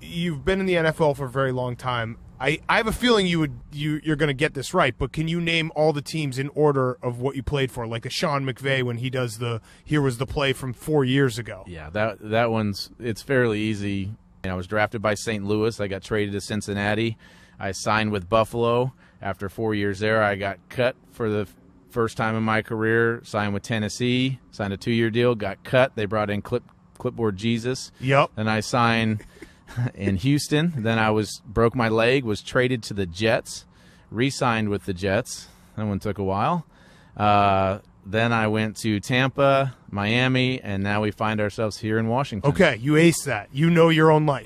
you've been in the NFL for a very long time. I, I have a feeling you would you you're going to get this right, but can you name all the teams in order of what you played for, like a Sean McVay when he does the here was the play from four years ago? Yeah, that that one's it's fairly easy. And I was drafted by St. Louis. I got traded to Cincinnati. I signed with Buffalo. After four years there, I got cut for the first time in my career. Signed with Tennessee. Signed a two-year deal. Got cut. They brought in clip clipboard Jesus. Yep. And I signed. in Houston. Then I was broke my leg, was traded to the Jets, re-signed with the Jets. That one took a while. Uh, then I went to Tampa, Miami, and now we find ourselves here in Washington. Okay, you ace that. You know your own life.